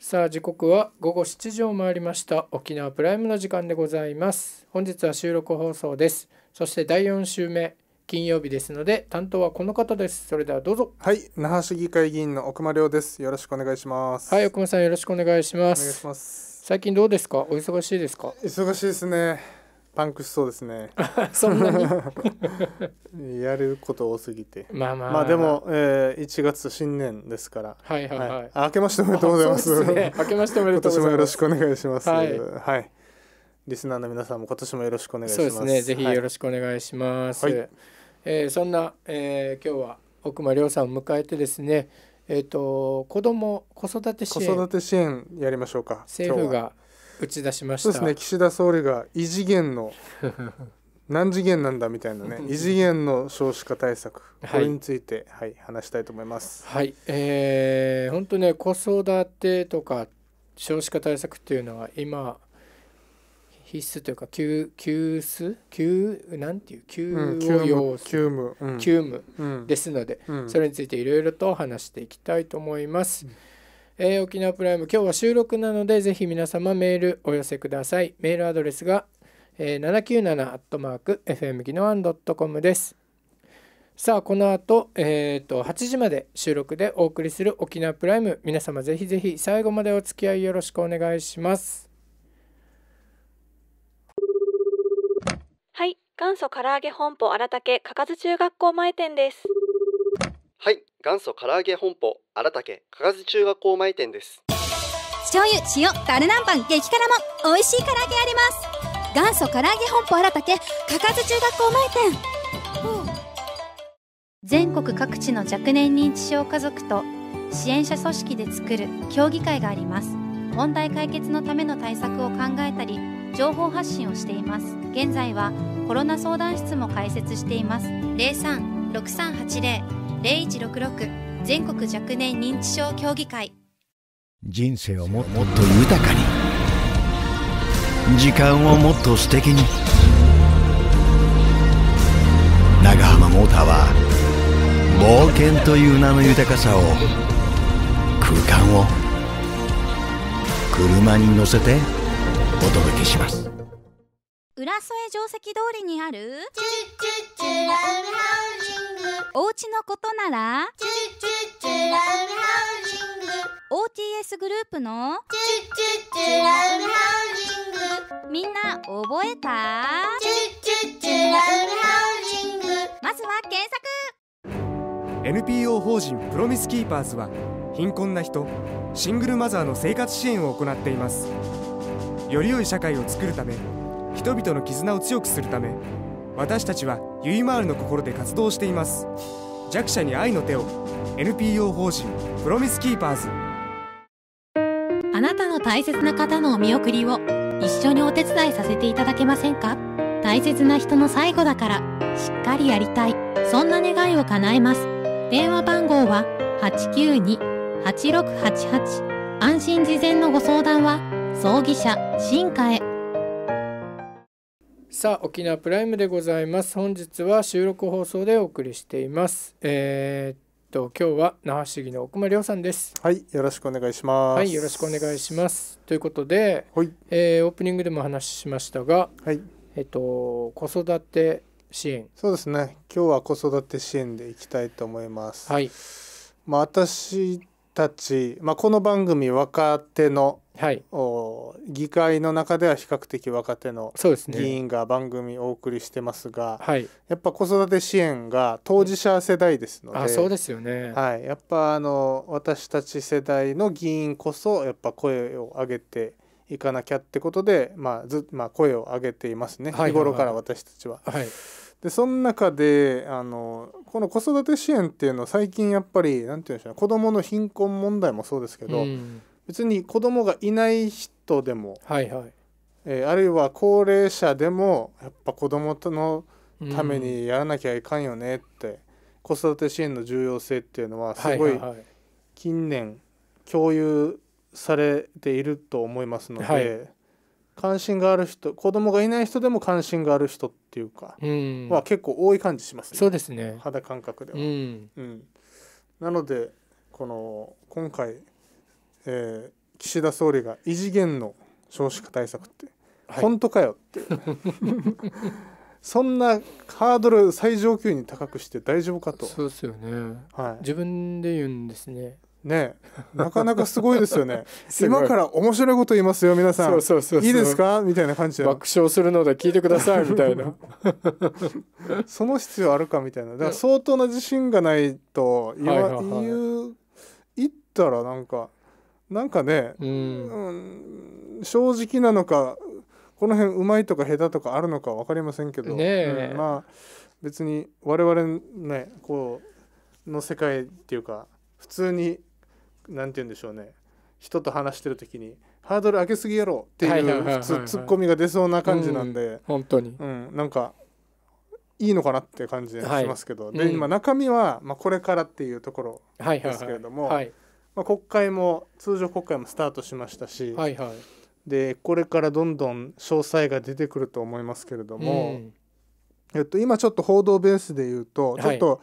さあ時刻は午後7時を回りました沖縄プライムの時間でございます本日は収録放送ですそして第4週目金曜日ですので担当はこの方ですそれではどうぞはい那覇市議会議員の奥間亮ですよろしくお願いしますはい奥間さんよろしくお願いしますお願いします最近どうですかお忙しいですか忙しいですねパンクしそうですね そんなに やること多すぎてまあまあまあでも、えー、1月新年ですからはいはいはい、はい、明けましておめでとうございます、ね、明けましておめでとうございます今年もよろしくお願いします、はい、はい、リスナーの皆さんも今年もよろしくお願いしますそうですねぜひよろしくお願いします、はい、えー、そんな、えー、今日は奥間亮さんを迎えてですねえっ、ー、と子ども子育て支援やりましょうか政府が打ち出しましたそうですね岸田総理が異次元の 何次元なんだみたいなね 異次元の少子化対策これについて、はい、はい、話したいと思います。はいえー、本当ね子育てとか少子化対策っていうのは今必須というか急急須急なんていう急を要す急務急務ですので、うん、それについていろいろと話していきたいと思います。うんえー、沖縄プライム今日は収録なのでぜひ皆様メールお寄せくださいメールアドレスが、えー、797-fm 技能案 .com ですさあこの後、えーと、と8時まで収録でお送りする沖縄プライム皆様ぜひぜひ最後までお付き合いよろしくお願いしますはい元祖唐揚げ本舗荒竹かかず中学校前店ですはい元祖唐揚げ本舗荒竹加賀中学校前店です醤油塩ダルナンパン激辛も美味しい唐揚げあります元祖唐揚げ本舗荒竹加賀中学校前店、全国各地の若年認知症家族と支援者組織で作る協議会があります問題解決のための対策を考えたり情報発信をしています現在はコロナ相談室も開設しています036380 0166全国若年認知症協議会人生をもっと豊かに時間をもっと素敵に長浜モーターは冒険という名の豊かさを空間を車に乗せてお届けします浦添定石通りにある「チュチュチュラウハウ」おうちのことなら OTS グループのみんな覚えたまずは検索 NPO 法人プロミスキーパーズは貧困な人シングルマザーの生活支援を行っていますより良い社会を作るため人々の絆を強くするため私たちはゆいまーるの心で活動しています弱者に愛の手を NPO 法人プロミスキーパーズあなたの大切な方のお見送りを一緒にお手伝いさせていただけませんか大切な人の最後だからしっかりやりたいそんな願いを叶えます電話番号は892-8688安心事前のご相談は葬儀社新華へさあ沖縄プライムでございます本日は収録放送でお送りしていますえー、っと今日は那覇市議の奥間亮さんですはいよろしくお願いしますはいよろしくお願いしますということで、はい、えー、オープニングでも話しましたが、はい、えー、っと子育て支援そうですね今日は子育て支援でいきたいと思いますはいまあ私たち、まあ、この番組若手の、はい、お議会の中では比較的若手の議員が番組をお送りしてますが、ね、やっぱ子育て支援が当事者世代ですので、うん、あそうですよね、はい、やっぱあの私たち世代の議員こそやっぱ声を上げていかなきゃってことで、まあずまあ、声を上げていますね、日頃から私たちは。はい、はいでその中であのこの子育て支援っていうのは最近やっぱり何て言うんでしょう、ね、子どもの貧困問題もそうですけど、うん、別に子どもがいない人でも、はいはい、えー、あるいは高齢者でもやっぱ子どものためにやらなきゃいかんよねって、うん、子育て支援の重要性っていうのはすごい近年共有されていると思いますので。はいはいはい関心がある人子供がいない人でも関心がある人っていうか、うん、は結構多い感じしますねそうですね肌感覚では、うん、うん、なのでこの今回、えー、岸田総理が異次元の少子化対策って、はい、本当かよって そんなハードル最上級に高くして大丈夫かとそうですよね、はい、自分で言うんですねねなかなかすごいですよね 今から面白いこと言いますよ皆さんそうそうそういいですかみたいな感じで爆笑するので聞いてくださいみたいな その必要あるかみたいなだから相当な自信がないと言,、はいはいはい、言ったらなんかなんかね、うん、うん、正直なのかこの辺うまいとか下手とかあるのか分かりませんけど、ねうん、まあ別に我々ねこうの世界っていうか普通に何て言うんでしょうね人と話してる時にハードル上げすぎやろっていう普通ツッコミが出そうな感じなんで、本当に、うん、なんかいいのかなって感じしますけど、はい、で、今中身は、まあ、これからっていうところですけれども、まあ、国会も通常国会もスタートしましたし、はいはい、でこれからどんどん詳細が出てくると思いますけれども、うん、えっと、今ちょっと報道ベースで言うと、はい、ちょっと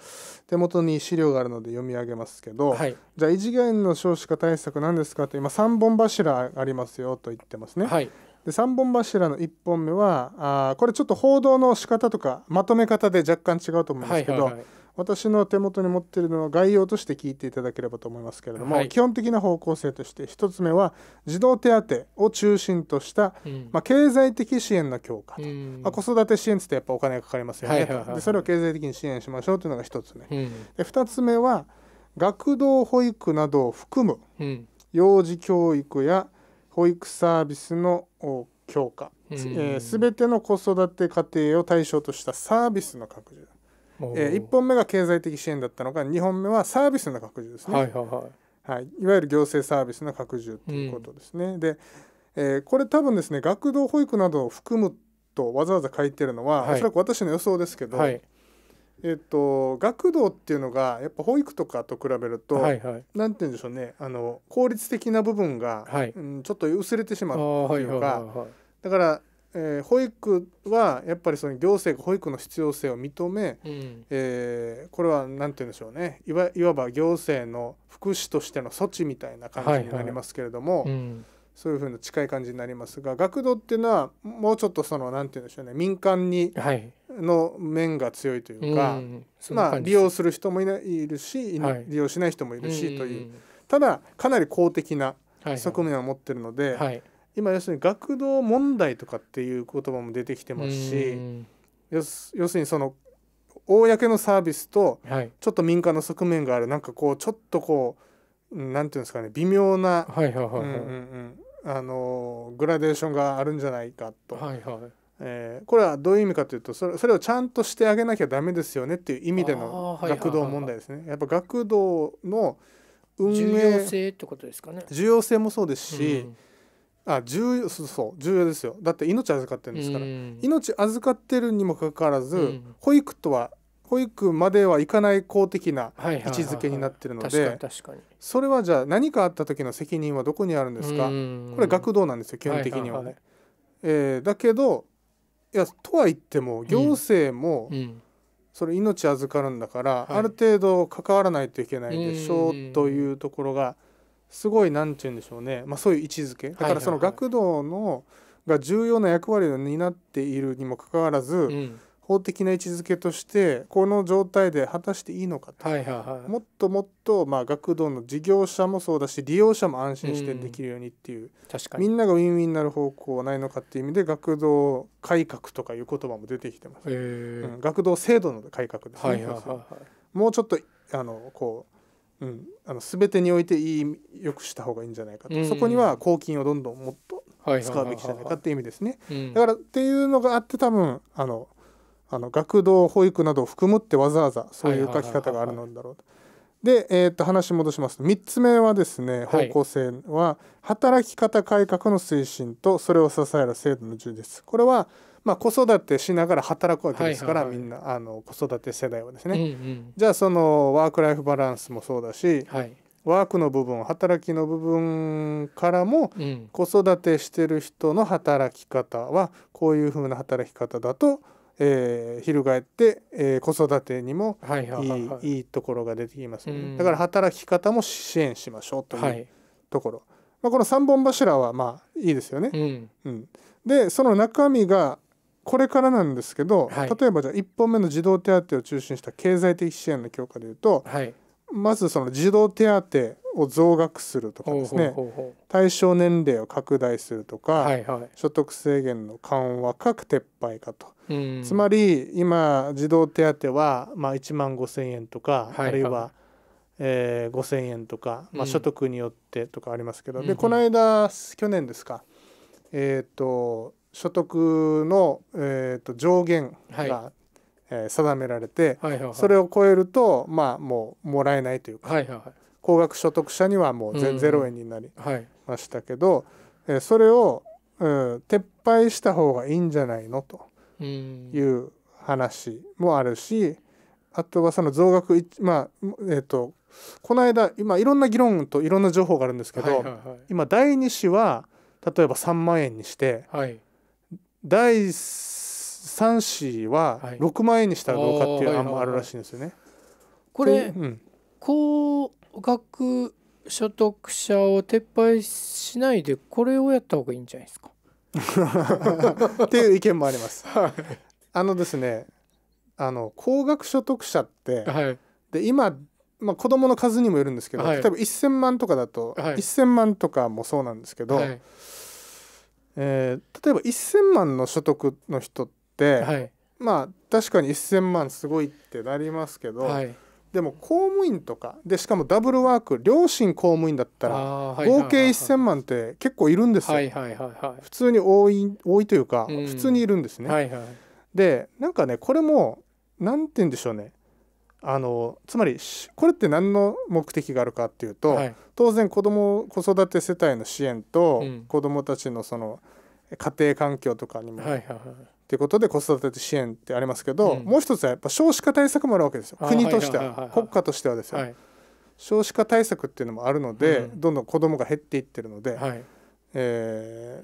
手元に資料があるので読み上げますけど、はい、じゃあ異次元の少子化対策何ですかと今3本柱ありますよと言ってますね。はい、で3本柱の1本目はあこれちょっと報道の仕方とかまとめ方で若干違うと思うんですけど。はいはいはい私の手元に持っているのは概要として聞いていただければと思いますけれども、はい、基本的な方向性として1つ目は児童手当を中心とした、うん、まあ、経済的支援の強化と、うん、まあ、子育て支援ってやっぱお金がかかりますよね、はいはいはいはい、でそれを経済的に支援しましょうというのが1つ目、うん、で2つ目は学童保育などを含む幼児教育や保育サービスの強化すべ、えー、全ての子育て家庭を対象としたサービスの拡充えー、1本目が経済的支援だったのが2本目はサービスの拡充ですね、はいはいはいはい、いわゆる行政サービスの拡充ということですね。うん、で、えー、これ多分ですね学童保育などを含むとわざわざ書いてるのは、はい、おそらく私の予想ですけど、はい、えーと、学童っていうのがやっぱ保育とかと比べると、はいはい、なんて言うんでしょうねあの効率的な部分が、はい、うん、ちょっと薄れてしまうというか、はいはいはいはい、だからえー、保育はやっぱりその行政が保育の必要性を認め、うん、えー、これは何て言うんでしょうねいわいわば行政の福祉としての措置みたいな感じになりますけれども、はいはいうん、そういうふうに近い感じになりますが学童っていうのはもうちょっとその何て言うんでしょうね民間に、はい、の面が強いというか、うん、まあ、利用する人もいないるし、はい、利用しない人もいるしという、ただかなり公的な側面を持ってるので。はい今要するに学童問題とかっていう言葉も出てきてますし要するにその公のサービスとちょっと民間の側面がある、はい、なんかこうちょっとこうなんていうんですかね微妙なグラデーションがあるんじゃないかと。はいはいえー、これはどういう意味かというとそれそれをちゃんとしてあげなきゃダメですよねっていう意味での学童問題ですね。やっぱ学童の運営重要性ってことですかね重要性もそうですし、うあ重要そう重要ですよだって命預かってるんですから、命預かってるにもかかわらず、うん、保育とは保育まではいかない公的な位置づけになってるのでそれはじゃあ何かあった時の責任はどこにあるんですか、これ学童なんですよ基本的にはね。いえだけどいやとは言っても行政も、それ命預かるんだから、ある程度関わらないといけないでしょうというところがすごいなんて言うんでしょうね、まあ、そういう位置づけだからその学童のが重要な役割を担っているにもかかわらず、うん、法的な位置づけとしてこの状態で果たしていいのかと、はいはいはい、もっともっと、まあ、学童の事業者もそうだし利用者も安心してできるようにっていう、うん、確かにみんながウィンウィンになる方向はないのかっていう意味で学童改革とかいう言葉も出てきてます、うん、学童制度の改革ですね、もうちょっとあのこううん、あの全てにおいていいよくした方がいいんじゃないかと、うんそこには公金をどんどんもっと使うべきじゃないかっていう意味ですね、いだからっていうのがあって多分あのあの学童保育などを含むってわざわざそういう書き方があるのだろうと。で、えー、と話戻しますと3つ目はですね方向性は、働き方改革の推進とそれを支える制度の充実これはまあ、子育てしながら働くわけですから、みんなあの子育て世代はですね、うんうん、じゃあそのワーク・ライフ・バランスもそうだし、はい、ワークの部分働きの部分からも、うん、子育てしてる人の働き方はこういうふうな働き方だとえー、翻って、えー、子育てにもいいところが出てきますので、だから働き方も支援しましょうというところ、まあ、この3本柱はまあいいですよね。うん、うん、でその中身がこれからなんですけど、はい、例えばじゃあ1本目の児童手当を中心した経済的支援の強化でいうと、はい、まずその児童手当を増額するとかですね対象年齢を拡大するとか、はいはい、所得制限の緩和か撤廃かと、うん、つまり今児童手当はまあ1万5,000円とか、はいはい、あるいは、えー、5,000円とか、まあ、所得によってとかありますけど、うん、でこの間去年ですかえっ、ー、と所得の、えーと、上限が、はいえー、定められて、はいはいはい、それを超えるとまあもうもらえないというか、はいはいはい、高額所得者にはもうゼ,、0円になりましたけど、はい、えー、それを、うん、撤廃した方がいいんじゃないのという話もあるしあとはその増額まあえっ、ー、とこの間今いろんな議論といろんな情報があるんですけど、はいはいはい、今第2子は例えば3万円にして、はい、第3子は6万円にしたらどうかっていう案もあるらしいんですよね。はい、これ、うん、高額所得者を撤廃しないでこれをやった方がいいんじゃないですか っていう意見もあります。あのですねあの高額所得者って、はい、で今、まあ、子供の数にもよるんですけど、はい、例えば1,000万とかだと、はい、1,000万とかもそうなんですけど、はい、えー、例えば1,000万の所得の人って、はい、まあ確かに1,000万すごいってなりますけど、はい、でも公務員とかでしかもダブルワーク両親公務員だったら合計1,000万って結構いるんですよ。普通に多い多いというか、うん、普通にいるんですね。はいはい、でなんかねこれも何て言うんでしょうねあのつまりこれって何の目的があるかっていうと、はい、当然子ども子育て世帯の支援と、子どもたちのその家庭環境とかにも、っていうことで子育て支援ってありますけど、うん、もう一つはやっぱ少子化対策もあるわけですよ国としては、国家としてはですよ、はい、少子化対策っていうのもあるので、うん、どんどん子どもが減っていってるのではい、え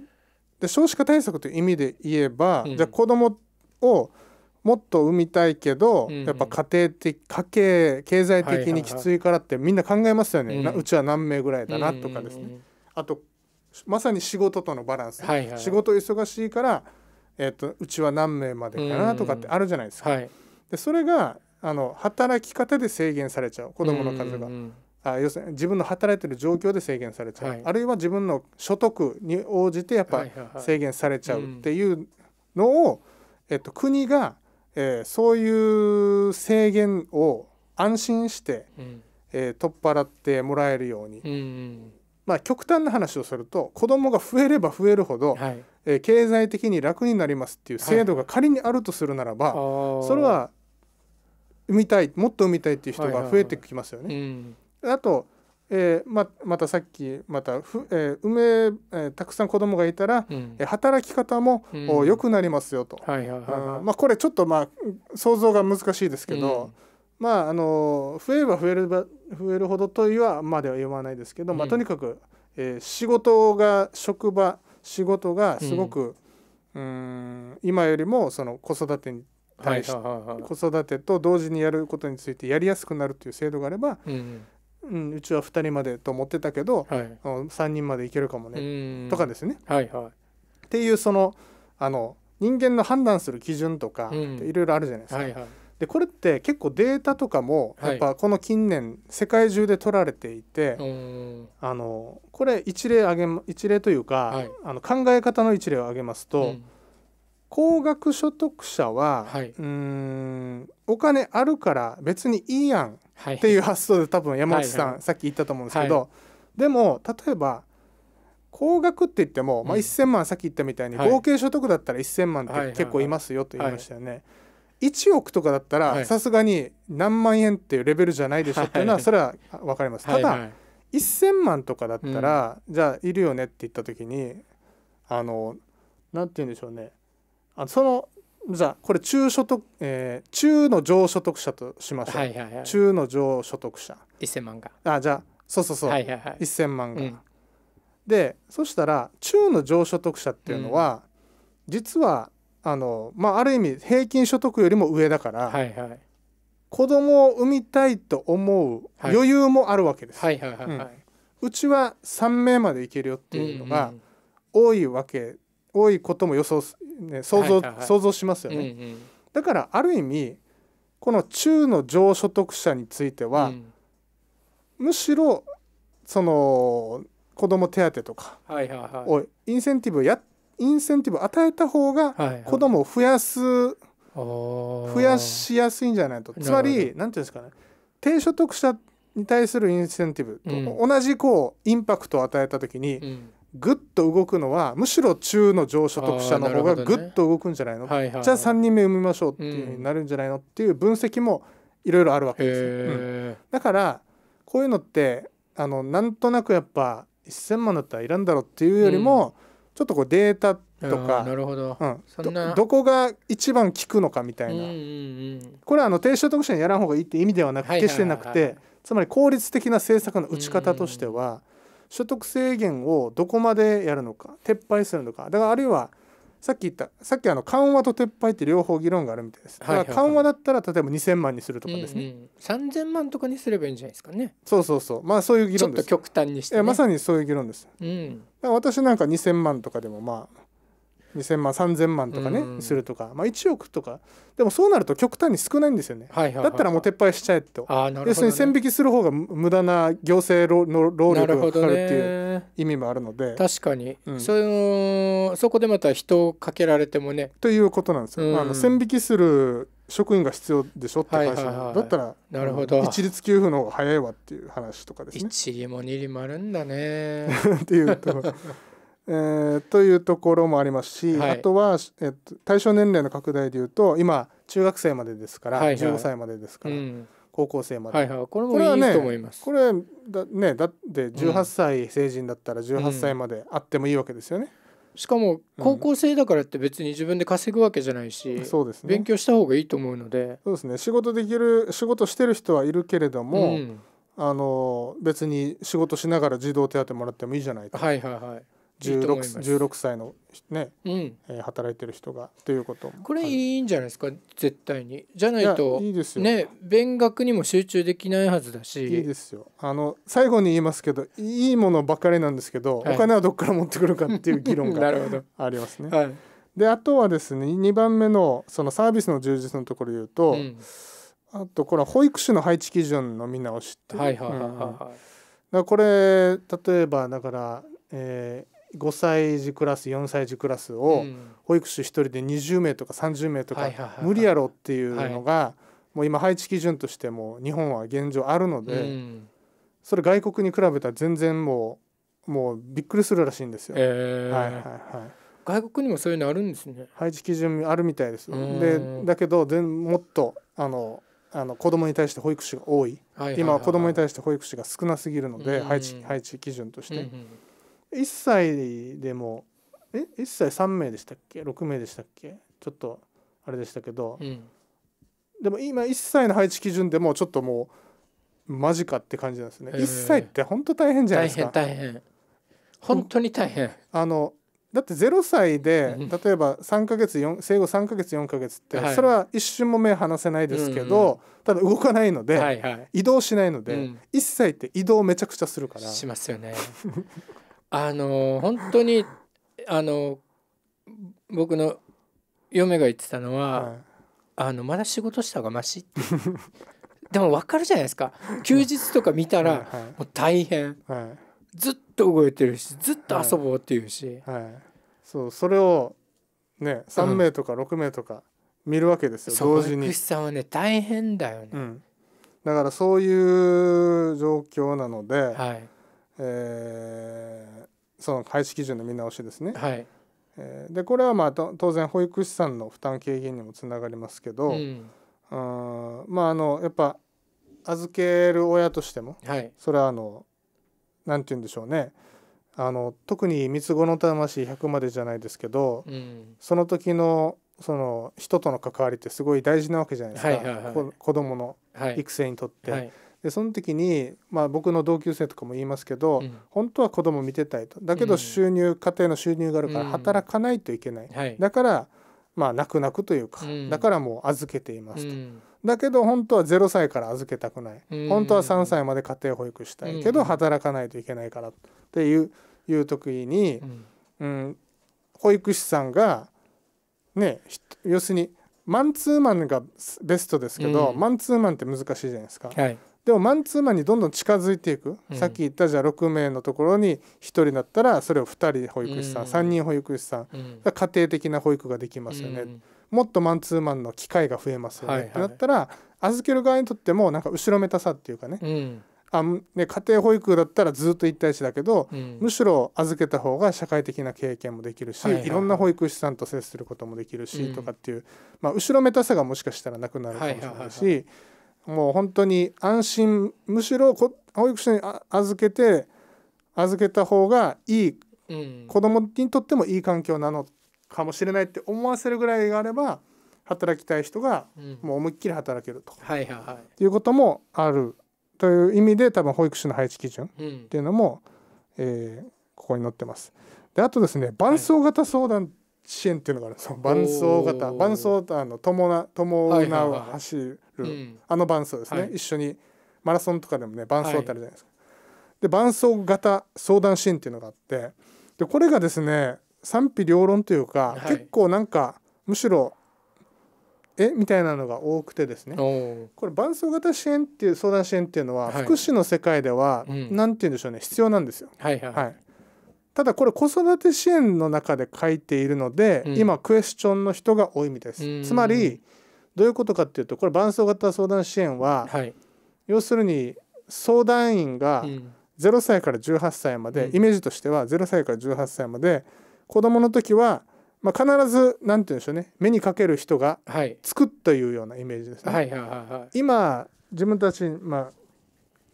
ー、で少子化対策という意味で言えば、じゃあ子どもをもっと産みたいけど、うんうん、やっぱ家庭的家計経済的にきついからってみんな考えますよね、はいはい、うちは何名ぐらいだなとかですね、うんうん、あとまさに仕事とのバランス、はいはい、仕事忙しいから、えーと、うちは何名までかなとかってあるじゃないですか。うんうん、でそれがあの働き方で制限されちゃう子どもの数が。うんうんあ要するに自分の働いてる状況で制限されちゃう、はい、あるいは自分の所得に応じてやっぱ制限されちゃうっていうのを、えっと、国がえー、そういう制限を安心して、うん、えー、取っ払ってもらえるように、うんうん、まあ、極端な話をすると子供が増えれば増えるほど、はい、えー、経済的に楽になりますっていう制度が仮にあるとするならば、はい、それは産みたいもっと産みたいっていう人が増えてきますよね。はいはいはいうん、あとえーま、またさっきまたふ、えー、梅、えー、たくさん子供がいたら、うん、働き方も、うん、くなりますよとこれちょっとまあ想像が難しいですけど、うん、まああの増えれば増えるば増えるほどとはまでは言わないですけど、まあ、とにかく、えー、仕事が職場仕事がすごく、うん今よりもその子育てに対して、はいはいはいはい、子育てと同時にやることについてやりやすくなるという制度があれば、うんうん、うちは2人までと思ってたけど、はい、3人までいけるかもねとかですね。はいはい、っていうそのあの人間の判断する基準とかいろいろあるじゃないですか。はいはい、でこれって結構データとかもやっぱこの近年世界中で取られていて、はい、あのこれ一例あげ一例というか、はい、あの考え方の一例を挙げますと、うん、高額所得者は、はい、うんお金あるから別にいいやんっていう発想で多分山内さん、はいはい、さっき言ったと思うんですけど、はい、でも例えば高額って言っても、まあ、1,000万、うん、さっき言ったみたいに、合計所得だったら1,000万って結構いますよと言いましたよね。はいはいはい、1億とかだったらさすがに何万円っていうレベルじゃないでしょっていうのはそれは分かります。ただ、はい1,000万とかだったら、うん、じゃあいるよねって言った時にあの何て言うんでしょうねあそのじゃこれ中所得、えー、中の上所得者としましょう、はいはいはい、中の上所得者1000万があじゃあそうそうそう、はいはいはい、1000万が、うん、でそしたら中の上所得者っていうのは、うん、実はあの、まあ、ある意味平均所得よりも上だから、はいはい、子供を産みたいと思う余裕もあるわけです、うちは3名までいけるよっていうのが多いわけ多いことも予想、ね、想像、はいはいはい、想像しますよね、うんうん、だからある意味この中の上所得者については、うん、むしろその子ども手当とかをインセンティブやインセンティブ与えた方が子どもを増やす、増やしやすいんじゃないとつまり何ていうんですかね低所得者に対するインセンティブと同じこうインパクトを与えた時に、ぐっと動くのはむしろ中の上所得者の方がぐっと動くんじゃないの、ねじゃあ3人目産みましょうっていうふになるんじゃないのっていう分析もいろいろあるわけですうん、だからこういうのってあのなんとなくやっぱ1,000万だったらいらんだろうっていうよりも、うん、ちょっとこうデータとかど、うんど、こが一番効くのかみたいな、うんうんうん、これはあの低所得者にやらん方がいいって意味ではなく、決してなくて、つまり効率的な政策の打ち方としては、所得制限をどこまでやるのか撤廃するのかだからあるいはさっき言ったさっきあの緩和と撤廃って両方議論があるみたいですだから緩和だったら例えば2000万にするとかですね、うんうん、3000万とかにすればいいんじゃないですかねそうそうそうまあそういう議論ですちょっと極端にして、ね、まさにそういう議論です、うん、私なんか2000万とかでもまあ2,000万3,000万とかね、うん、するとか、まあ、1億とかでもそうなると極端に少ないんですよね、はいはいはいはい、だったらもう撤廃しちゃえと、ね、要するに線引きする方が無駄な行政の労力がかかるっていう意味もあるので確かに、うん、そのそこでまた人をかけられてもね。ということなんですよ。うん、まあ、あの線引きする職員が必要でしょって会社、はいはい、だったらなるほど一律給付の方が早いわっていう話とかですね。一理も二理もあるんだね っていうとえー、というところもありますし、はい、あとは、えっと、対象年齢の拡大でいうと今中学生までですから、はいはい、15歳までですから、うん、高校生まで、はいはい、これもいいと思いますこれだ,、ね、だって18歳成人だったら18歳まであってもいいわけですよね。うん、しかも高校生だからって別に自分で稼ぐわけじゃないし、うん、そうですね、勉強した方がいいと思うのでそうですね仕事できる仕事してる人はいるけれども、あの別に仕事しながら児童手当もらってもいいじゃないか、はいはいはい、16, 16歳のね、うんえー、働いてる人がということこれいいんじゃないですか絶対にじゃないといいですよ、ね、勉学にも集中できないはずだしいいですよあの最後に言いますけどいいものばかりなんですけど、はい、お金はどこから持ってくるかっていう議論が ありますね。はい、であとはですね2番目のそのサービスの充実のところで言うと、うん、あとこれは保育士の配置基準のみんなを知ってる。これ例えばだから、えー5歳児クラス4歳児クラスを保育士1人で20名とか30名とか無理やろっていうのがもう今配置基準としても日本は現状あるのでそれ外国に比べたら全然もうもうびっくりするらしいんですよ。外国にもそういうのあるんですね。配置基準あるみたいです。でだけどもっとあのあの子供に対して保育士が多い、今は子供に対して保育士が少なすぎるので配置配置基準として。1歳でもえ1歳3名でしたっけ6名でしたっけちょっとあれでしたけど、うん、でも今1歳の配置基準でもちょっともうマジかって感じなんですね、えー、1歳って本当大変じゃないですか大変大変本当に大変あのだって0歳で例えば3ヶ月生後3ヶ月4ヶ月って、それは一瞬も目離せないですけど、ただ動かないので、移動しないので、う1歳って移動めちゃくちゃするからしますよね あの本当にあの僕の嫁が言ってたのは、はい、あのまだ仕事した方がまし でも分かるじゃないですか休日とか見たら、もう大変、はい、ずっと動いてるしずっと遊ぼうっていうし、はい、そうそれをね3名とか6名とか見るわけですよ、うん、同時に。さんはね大変だよね、うん、だからそういう状況なので、はい、えー、その廃止基準の見直しですね。はいえでこれはまあ当然保育士さんの負担軽減にもつながりますけど、うん、あまああのやっぱ預ける親としても、はい、それはあのなんて言うんでしょうねあの特に三つ子の魂100までじゃないですけど、うん、その時のその人との関わりってすごい大事なわけじゃないですか、はいはいはい、子供の育成にとって、はいはい、でその時に、まあ、僕の同級生とかも言いますけど、うん、本当は子供見てたいとだけど収入、うん、家庭の収入があるから働かないといけない、うんはい、だからまあ泣く泣くというか、だからもう預けていますと。だけど本当は0歳から預けたくない、本当は3歳まで家庭保育したいけど働かないといけないからっていういう時に、うん保育士さんがね要するにマンツーマンがベストですけど、マンツーマンって難しいじゃないですか。はいでもマンツーマンにどんどん近づいていく、うん、さっき言ったじゃあ6名のところに1人だったらそれを2人保育士さん、うん、3人保育士さん家庭的な保育ができますよね、うん、もっとマンツーマンの機会が増えますよね、はいはい、ってなったら預ける側にとってもなんか後ろめたさっていうかね、あね、家庭保育だったらずっと1対1だけど、うん、むしろ預けた方が社会的な経験もできるし、はいはい、いろんな保育士さんと接することもできるし、うん、とかっていう、まあ、後ろめたさがもしかしたらなくなるかもしれないし、もう本当に安心むしろ保育所に預けて預けた方がいい、うん、子供にとってもいい環境なのかもしれないって思わせるぐらいがあれば働きたい人がもう思いっきり働けると、いうこともあるという意味で多分保育士の配置基準っていうのも、うん、えー、ここに載ってます。であとですね伴走型相談支援っていうのがあるんですよ、伴走型伴走あの伴う走る、く、うん、あの伴奏ですね、はい、一緒にマラソンとかでもね伴奏ってあるじゃないですか。はい、で伴奏型相談シーンっていうのがあってでこれがですね賛否両論というか、はい、結構なんかむしろえみたいなのが多くてですねこれ伴奏型支援っていう相談支援っていうのは、福祉の世界では何、て言うんでしょうね必要なんですよ。はいはいただこれ子育て支援の中で書いているので、今クエスチョンの人が多いみたいです。つまりどういうことかっていうとこれ伴走型相談支援は、はい、要するに相談員が0歳から18歳まで、うん、イメージとしては0歳から18歳まで子どもの時は、まあ、必ず何て言うんでしょうね目にかける人がつくというようなイメージですね。はい今自分たち、まあ、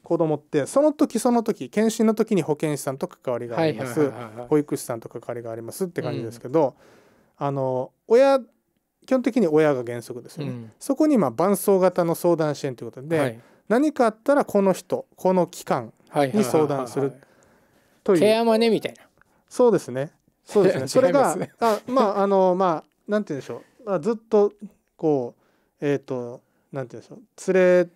子供ってその時その時検診の時に保健師さんと関わりがあります、保育士さんと関わりがありますって感じですけど、うん、あの親基本的に親が原則ですよね、うん、そこにまあ伴走型の相談支援ということで、はい、何かあったらこの人この機関に相談するというケアマネみたいなそうですねそうですね それが、あまああのまあなんて言うんでしょう、まあ、ずっとこうえっ、ー、となんて言うんでしょう連れ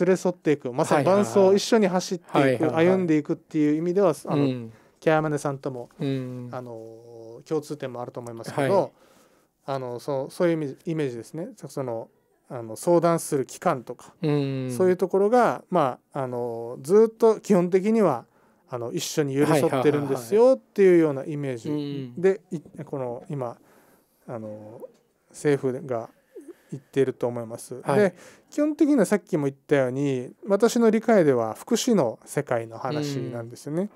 連れ添っていくまさに伴走一緒に走っていく、歩んでいくっていう意味ではあの、うん、ケアマネさんとも、うん、あの共通点もあると思いますけど、はいあのそうそういうイメージですねそのあの相談する機関とか、そういうところが、まあ、あのずっと基本的にはあの一緒に寄り添ってるんですよっていうようなイメージで、この今あの政府が言っていると思います。はい、で基本的にはさっきも言ったように私の理解では福祉の世界の話なんですよね。う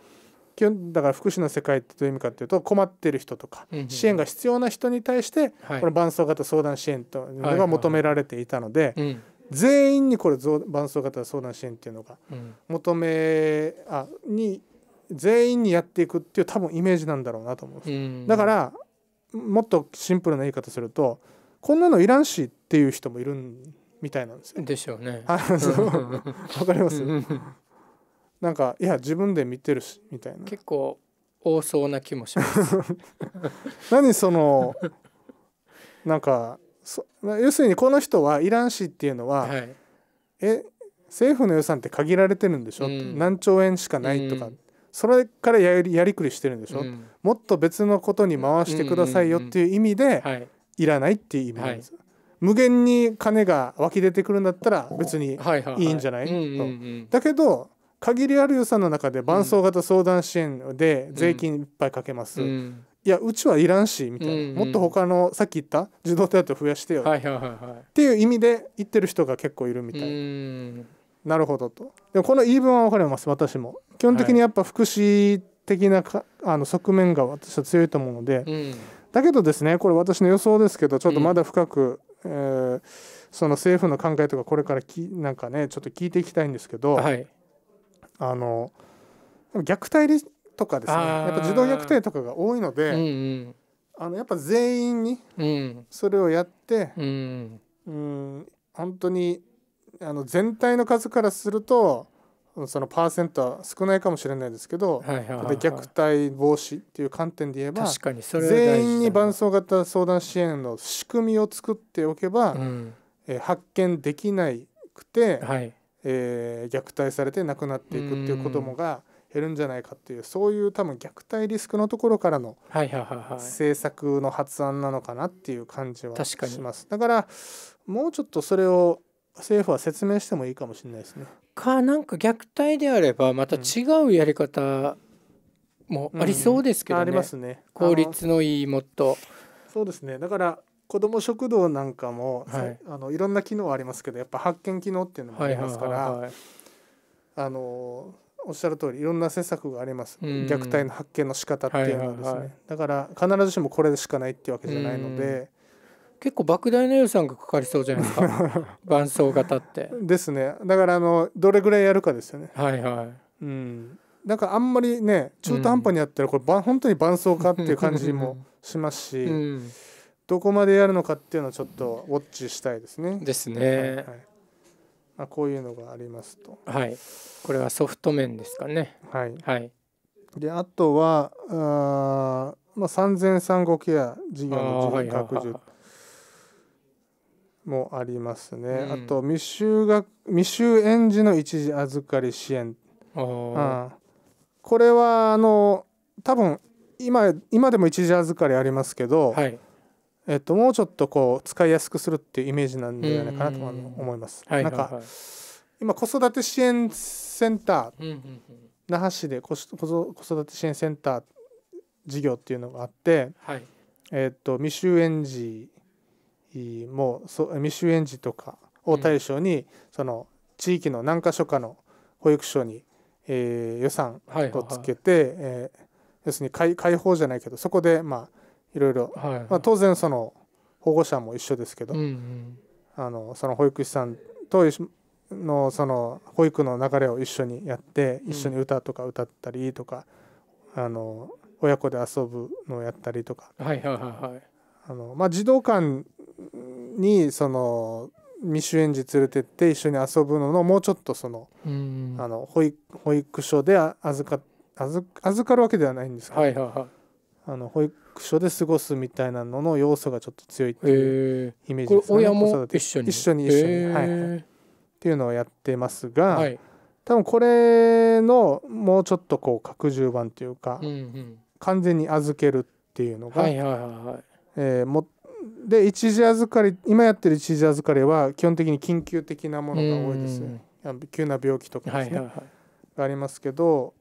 基本だから福祉の世界ってどういう意味かっていうと困ってる人とか支援が必要な人に対してこの伴走型相談支援というのが求められていたので全員にこれ伴走型相談支援っていうのが求めあに全員にやっていくっていう多分イメージなんだろうなと思うんです。だからもっとシンプルな言い方するとこんなのいらんしっていう人もいるみたいなんですよ。でしょうね。わかります。なんかいや自分で見てるしみたいな結構多そうな気もします 何そのなんかそ要するにこの人はイラン市っていうのは、はい、え政府の予算って限られてるんでしょ、うん、何兆円しかないとか、うん、それからやりやりくりしてるんでしょ、うん、もっと別のことに回してくださいよっていう意味で、はい、いらないっていう意味なんです、はい、無限に金が湧き出てくるんだったら別にいいんじゃない、はいはいはい、だけど限りある予算の中で伴走型相談支援で税金いっぱいかけます、うん、いやうちはいらんしみたいな、うんうん、もっと他のさっき言った児童手当増やしてよ、はいはいはいはい、っていう意味で言ってる人が結構いるみたい、うん、なるほどとでもこの言い分は分かります私も基本的にやっぱ福祉的なか、あの側面が私は強いと思うので、うん、だけどですねこれ私の予想ですけどちょっとまだ深く、えー、その政府の考えとかこれからきなんかねちょっと聞いていきたいんですけど、はい、あの虐待とかですねやっぱ児童虐待とかが多いので、うんうん、あのやっぱ全員にそれをやって、うん、うん本当にあの全体の数からするとそのパーセントは少ないかもしれないですけど、はいはいはい虐待防止っていう観点で言えば全員に伴走型相談支援の仕組みを作っておけば、うん、え発見できなくて、はい、えー、虐待されて亡くなっていくっていう子どもが減るんじゃないかっていうそういう多分虐待リスクのところからの政策の発案なのかなっていう感じはします。かだからもうちょっとそれを政府は説明してもいいかもしれないですね。かなんか虐待であればまた違うやり方もありそうですけどね。うんうん、ありますね。効率のいいもっと。そうですねだから子ども食堂なんかも、はい、あのいろんな機能ありますけどやっぱ発見機能っていうのもありますから、あのおっしゃる通りいろんな施策があります、虐待の発見の仕方っていうのはですね、だから必ずしもこれしかないっていうわけじゃないので。結構莫大な予算がかかりそうじゃないですか 伴走型ってですねだからあのどれぐらいやるかですよねはいはいうんなんかあんまりね中途半端にやったらこれ、うん、本当に伴走かっていう感じもしますし、うんどこまでやるのかっていうのをちょっとウォッチしたいですね。ですね。はい、はい、まあ、こういうのがありますと。はい。これはソフト面ですかね。はい。はい、であとはあ、まあ、産前産後ケア事業の業拡充もありますね。あ,、と未就学未就園児の一時預かり支援。ああこれはあの多分今今でも一時預かりありますけど、はい、えっと、もうちょっとこう使いやすくするっていうイメージなんじゃないかなと思います。なんか、今子育て支援センター、那覇市で子育て支援センター事業っていうのがあって、はい、えっと未就園児もそ未就園児とかを対象に、うん、その地域の何か所かの保育所に、えー、予算をつけて、えー、要するに開放じゃないけどそこでまあいろいろ、はいはい、まあ、当然その保護者も一緒ですけど、うんうん、あのその保育士さんとのその保育の流れを一緒にやって一緒に歌とか歌ったりとか、うん、あの親子で遊ぶのをやったりとか、はいはいはい、あのまあ、児童館にその未就園児連れてって一緒に遊ぶののもうちょっとそのうんあの保育保育所で預か預預かるわけではないんですけど、はいはいはい、あの保育駆除で過ごすみたいなのの要素がちょっと強いっていうイメージですね、えー、親も一緒に一緒に一緒に、はい、はい、っていうのをやってますが、はい、多分これのもうちょっとこう拡充版というか、うんうん、完全に預けるっていうのが、はいはいはいはい、えー、もで一時預かり今やってる一時預かりは基本的に緊急的なものが多いですよ、ね、急な病気とかですね、はいはいはい、がありますけど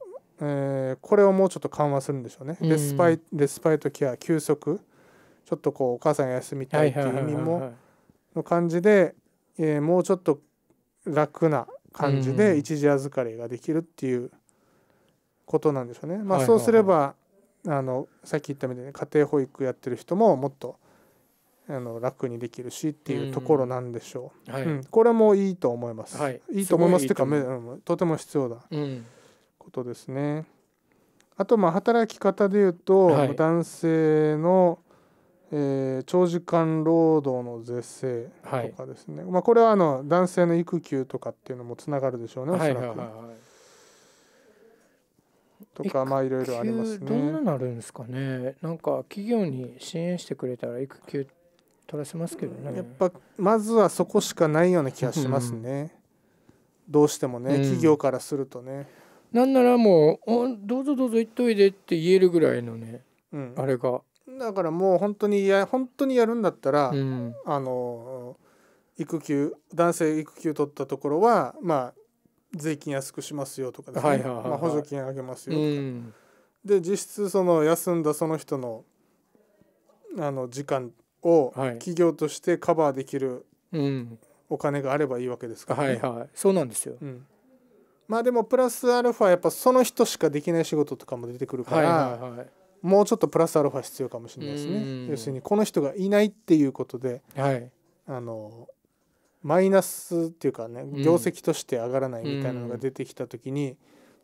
えー、これをもうちょっと緩和するんでしょうね、レスパイレスパイトケア休息ちょっとこうお母さんが休みたいっていう意味もの感じで、えー、もうちょっと楽な感じで一時預かりができるっていうことなんでしょうね。まあ、そうすれば、あのさっき言ったみたいに家庭保育やってる人ももっとあの楽にできるしっていうところなんでしょう、うん、はい、うん、これもいいと思います、はい、いいと思いますっていうかいととても必要だ、うんことですね。あとまあ働き方でいうと、はい、男性の、えー、長時間労働の是正とかですね、はい、まあ、これはあの男性の育休とかっていうのもつながるでしょうねおそらく。はいはいはいとかまあいろいろありますね。どうなるんですかね。なんか企業に支援してくれたら育休取らせますけどね。やっぱまずはそこしかないような気がしますね。うん、どうしてもね、企業からするとね。なんならもう「どうぞどうぞ行っといで」って言えるぐらいのね、うん、あれがだからもう本当にや本当にやるんだったら、うん、あの育休男性育休取ったところはまあ税金安くしますよとかまあ、補助金上げますよとか、うん、で実質その休んだその人のあの時間を企業としてカバーできるお金があればいいわけですから、ね、はい、はいはいそうなんですよ、うん、まあでもプラスアルファやっぱその人しかできない仕事とかも出てくるから、はいはいはい、もうちょっとプラスアルファ必要かもしれないですね要するにこの人がいないっていうことで、はい、あのマイナスっていうかね業績として上がらないみたいなのが出てきた時に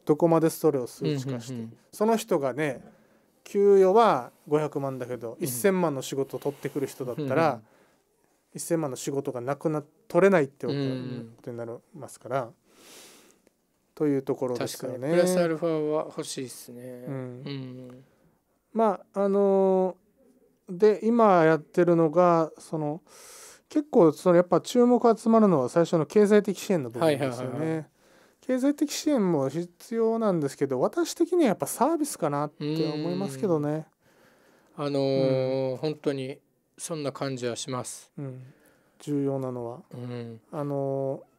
どこまでそれを数値化して、うんうんうん、その人がね給与は500万だけど、うん、1,000万の仕事を取ってくる人だったら、うん1,000万の仕事がなくな取れないってことになりますから。というところですよね。プラスアルファは欲しいですね。うん。うん、まああので今やってるのがその結構そのやっぱ注目集まるのは最初の経済的支援の部分ですよね。経済的支援も必要なんですけど私的にはやっぱサービスかなって思いますけどね。あのーうん、本当にそんな感じはします。うん、重要なのは、うん、あのー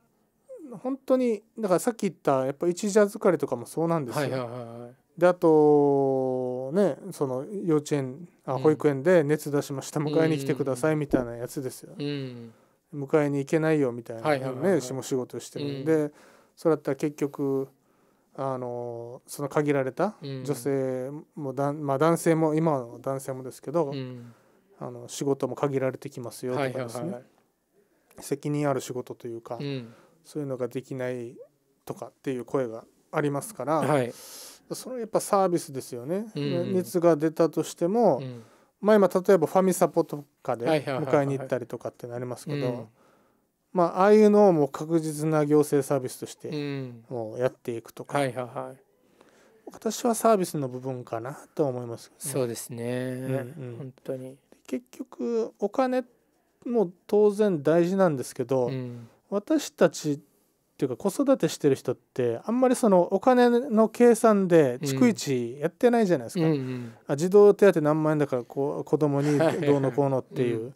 本当にだからさっき言ったやっぱ一預かりとかもそうなんですよ。はいはいはい、であとねその幼稚園あ保育園で熱出しました、うん、迎えに来てくださいみたいなやつですよ。うん、迎えに行けないよみたいなね、は仕事してるんで、それだったら結局あのその限られた女性もだ、まあ、男性も今の男性もですけど、あの仕事も限られてきますよとかですね、はいはいはい、責任ある仕事というか。そういうのができないとかっていう声がありますから、はい、それやっぱサービスですよね、うん、熱が出たとしても、うん、まあ今例えばファミサポとかで迎えに行ったりとかってなりますけど、まあああいうのをもう確実な行政サービスとしてもうやっていくとか、はいはいはい、私はサービスの部分かなと思います、ね、そうですね、うんうん、本当に結局お金も当然大事なんですけど、うん私たちっていうか子育てしてる人ってあんまりそのお金の計算で逐一やってないじゃないですか、うん、あ児童手当何万円だからこう子供にどうのこうのっていう、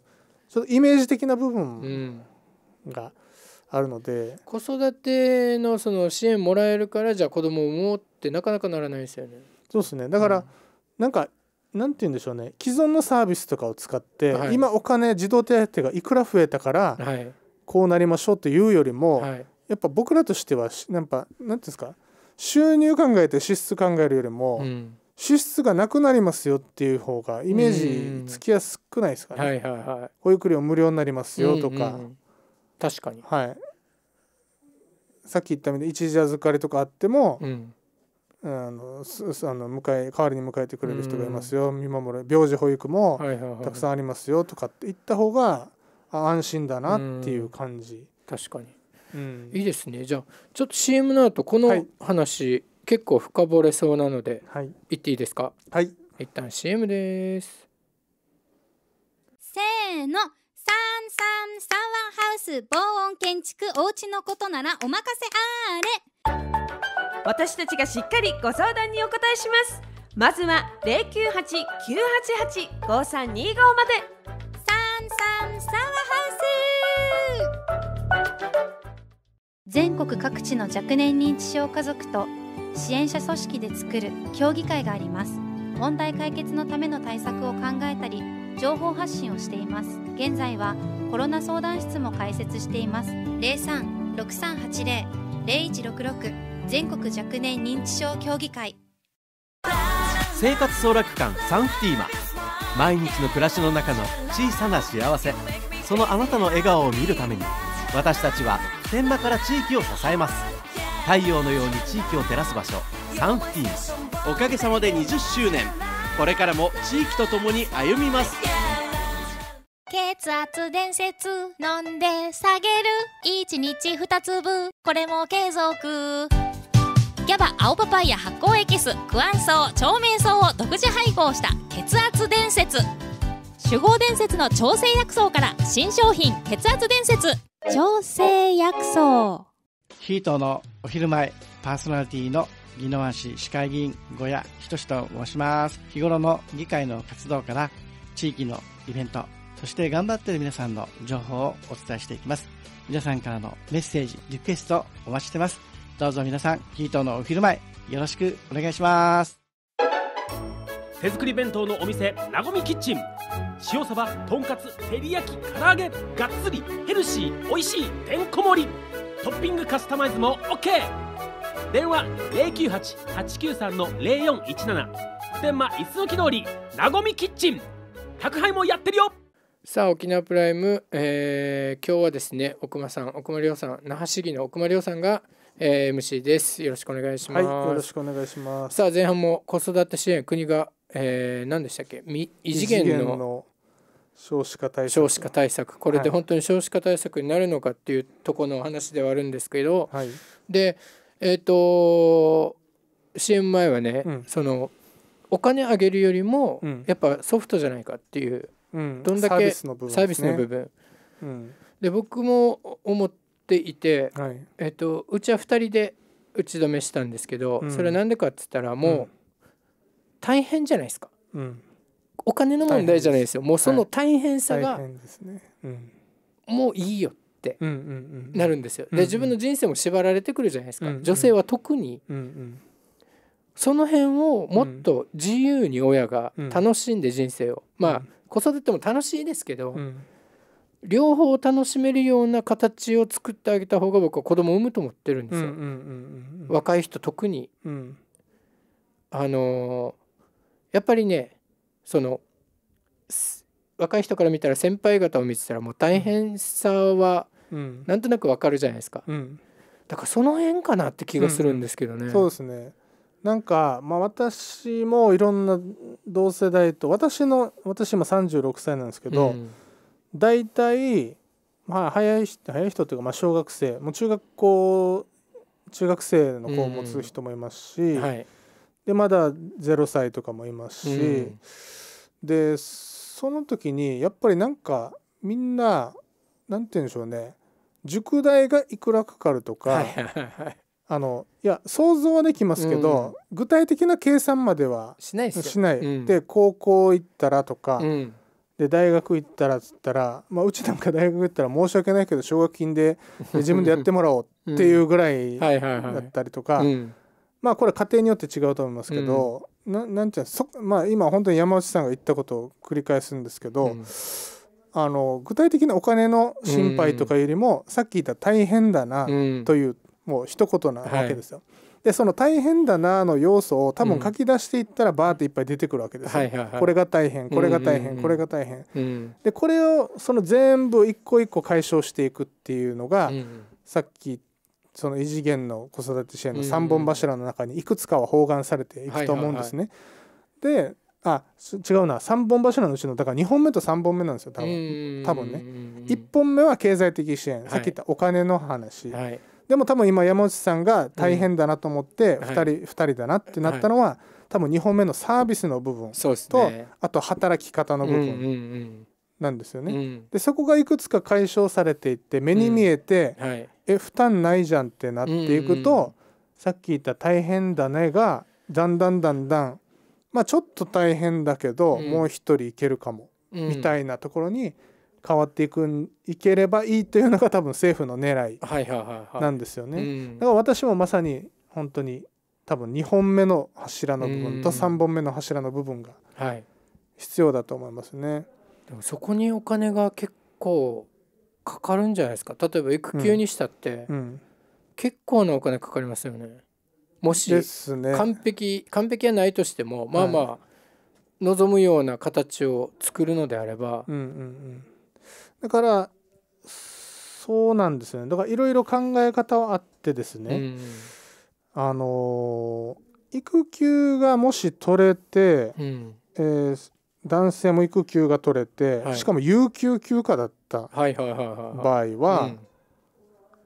ちょっとイメージ的な部分があるので、子育てのその支援もらえるからじゃあ子供を産もうってなかなかならないですよね。そうですねだから、うん、なんかなんて言うんでしょうね既存のサービスとかを使って、はい、今お金児童手当がいくら増えたから、はい、こうなりましょうっていうよりも、はい、やっぱ僕らとしてはなんかなんていうんですか収入考えて支出考えるよりも、うん、支出がなくなりますよっていう方がイメージつきやすくないですかね。保育料無料になりますよとか、うんうん、確かに、はい、さっき言ったみたいに一時預かりとかあっても、うん、あのあの迎え代わりに迎えてくれる人がいますよ、うん、見守る病児保育もたくさんありますよとかって言った方が安心だなっていう感じ、確かに、うん、いいですねじゃあちょっと CM の後この話、はい、結構深掘れそうなので、はい、言っていいですかはい一旦 CM ですせーの三三三ワンハウス防音建築おうちのことならお任せあれ私たちがしっかりご相談にお答えしますまずは098-988-5325までンサワーハウス全国各地の若年認知症家族と支援者組織で作る協議会があります問題解決のための対策を考えたり情報発信をしています現在はコロナ相談室も開設しています03-6380-0166全国若年認知症協議会生活総楽館サンフティーマ毎日の暮らしの中の小さな幸せそのあなたの笑顔を見るために私たちは天馬から地域を支えます太陽のように地域を照らす場所サンフティーンおかげさまで20周年これからも地域とともに歩みます血圧伝説飲んで下げる1日2粒これも継続ギャバ青パパイヤ発酵エキスクアンソウ長命草を独自配合した血圧伝説守護伝説の調整薬草から新商品血圧伝説調整薬草ヒートのお昼前パーソナリティの宜野湾市市会議員小屋仁と申します日頃の議会の活動から地域のイベントそして頑張っている皆さんの情報をお伝えしていきます皆さんからのメッセージリクエストお待ちしてますどうぞ皆さん、ヒートのお昼前、よろしくお願いします。手作り弁当のお店、なごみキッチン。塩サバ、とんかつ、照り焼き、唐揚げ、がっつり、ヘルシー、美味しい、てんこ盛り。トッピングカスタマイズも OK! 電話零九八八九三の零四一七7天満一の木通りなごみキッチン宅配もやってるよさあ沖縄プライム、えー、今日はですね奥間さん奥間亮さん那覇市議の奥間亮さんがえー、MC です。よろしくお願いします。はい、よろしくお願いします。さあ前半も子育て支援国が、えー、何でしたっけ？み異次元の少子化対策。少子化対策。これで本当に少子化対策になるのかっていうとこの話ではあるんですけど、はい、でえっ、ー、と支援前はね、うん、そのお金あげるよりも、うん、やっぱソフトじゃないかっていう、うん、どんだけサービスの部分、で僕も思っっていて、はい、えっと、うちは2人で打ち止めしたんですけど、うん、それは何でかって言ったらもう大変じゃないですか、うん、お金の問題じゃないですよもうその大変さが、はいねうん、もういいよってなるんですよ。で自分の人生も縛られてくるじゃないですか、うんうん、女性は特に、うんうん、その辺をもっと自由に親が楽しんで人生を、まあ子育ても楽しいですけど、両方楽しめるような形を作ってあげた方が僕は子供を産むと思ってるんですよ。若い人特に、うん、あのやっぱりねその若い人から見たら先輩方を見てたらもう大変さはなんとなくわかるじゃないですか、うんうん、だからその辺かなって気がするんですけどね。そうですねなんか、まあ、私もいろんな同世代と私の私今36歳なんですけど、うん大体、まあ、早い人早い人というか、まあ、小学生もう中学校中学生の子を持つ人もいますし、うんはい、でまだ0歳とかもいますし、うん、でその時にやっぱりなんかみんな何て言うんでしょうね塾代がいくらかかるとか、はい、あのいや想像はできますけど、うん、具体的な計算まではしないで、高校行ったらとか。うんで大学行ったらっつったら、まあ、うちなんか大学行ったら申し訳ないけど奨学金で自分でやってもらおうっていうぐらい だったりとかまあこれ家庭によって違うと思いますけど、うん、ななんちゃそ、まあ、今本当に山内さんが言ったことを繰り返すんですけど、うん、あの具体的なお金の心配とかよりも、うん、さっき言った大変だなという、もう一言なわけですよ。はいでその大変だなの要素を多分書き出していったらバーっていっぱい出てくるわけです、よ、これが大変これが大変、うんうんうん、これが大変、うん、でこれをその全部一個一個解消していくっていうのが、うんさっきその異次元の子育て支援の3本柱の中にいくつかは包含されていくと思うんですね。はいはいはい、であ違うな3本柱のうちのだから2本目と3本目なんですよ多分多分ね。1本目は経済的支援、はい、さっき言ったお金の話。はいでも多分今山内さんが大変だなと思って2人、うんはい、2人だなってなったのは、はい、多分2本目のサービスの部分と、ね、あと働き方の部分なんですよね。うんうんうん、でそこがいくつか解消されていって目に見えて、うんはい、え負担ないじゃんってなっていくと、うんうん、さっき言った「大変だね」がだんだんだんだんまあちょっと大変だけど、うん、もう一人いけるかも、みたいなところに。うん変わっていくいければいいというのが多分政府の狙いなんですよね。だから私もまさに本当に多分2本目の柱の部分と3本目の柱の部分が必要だと思いますね。でもそこにお金が結構かかるんじゃないですか例えば育休にしたって、うん結構なお金かかりますよね。もし、完璧完璧はないとしてもまあまあ、望むような形を作るのであれば、うんうんうん、だからそうなんですねだからいろいろ考え方はあってですね、うん、あの育休がもし取れて、うん、えー、男性も育休が取れて、はい、しかも有給休暇だった場合は